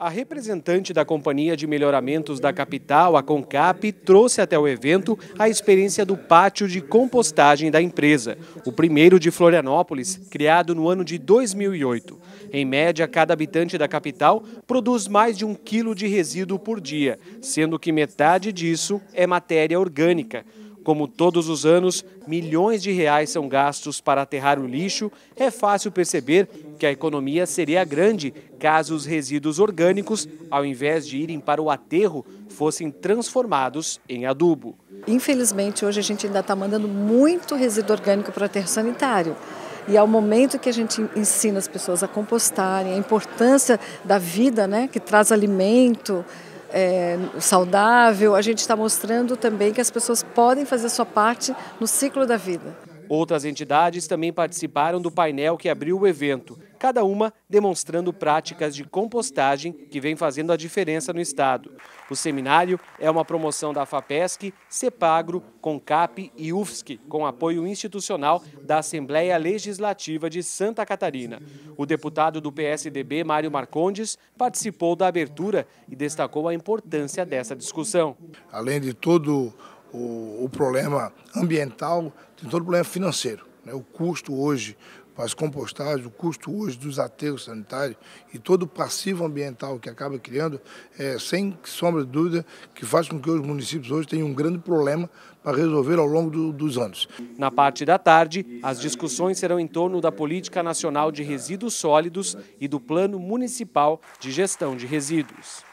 A representante da Companhia de Melhoramentos da Capital, a CONCAP, trouxe até o evento a experiência do pátio de compostagem da empresa, o primeiro de Florianópolis, criado no ano de 2008. Em média, cada habitante da capital produz mais de um quilo de resíduo por dia, sendo que metade disso é matéria orgânica. Como todos os anos, milhões de reais são gastos para aterrar o lixo, é fácil perceber que a economia seria grande caso os resíduos orgânicos, ao invés de irem para o aterro, fossem transformados em adubo. Infelizmente, hoje a gente ainda está mandando muito resíduo orgânico para o aterro sanitário. E ao é momento que a gente ensina as pessoas a compostarem, a importância da vida, né, que traz alimento, é, saudável, a gente está mostrando também que as pessoas podem fazer a sua parte no ciclo da vida. Outras entidades também participaram do painel que abriu o evento, cada uma demonstrando práticas de compostagem que vem fazendo a diferença no estado. O seminário é uma promoção da FAPESC, CEPAGRO, CONCAP e UFSC, com apoio institucional da Assembleia Legislativa de Santa Catarina. O deputado do PSDB, Mário Marcondes, participou da abertura e destacou a importância dessa discussão. Além de todo o, o problema ambiental, tem todo o problema financeiro. Né? O custo hoje para as compostagens, o custo hoje dos aterros sanitários e todo o passivo ambiental que acaba criando, é, sem sombra de dúvida, que faz com que os municípios hoje tenham um grande problema para resolver ao longo do, dos anos. Na parte da tarde, as discussões serão em torno da Política Nacional de Resíduos Sólidos e do Plano Municipal de Gestão de Resíduos.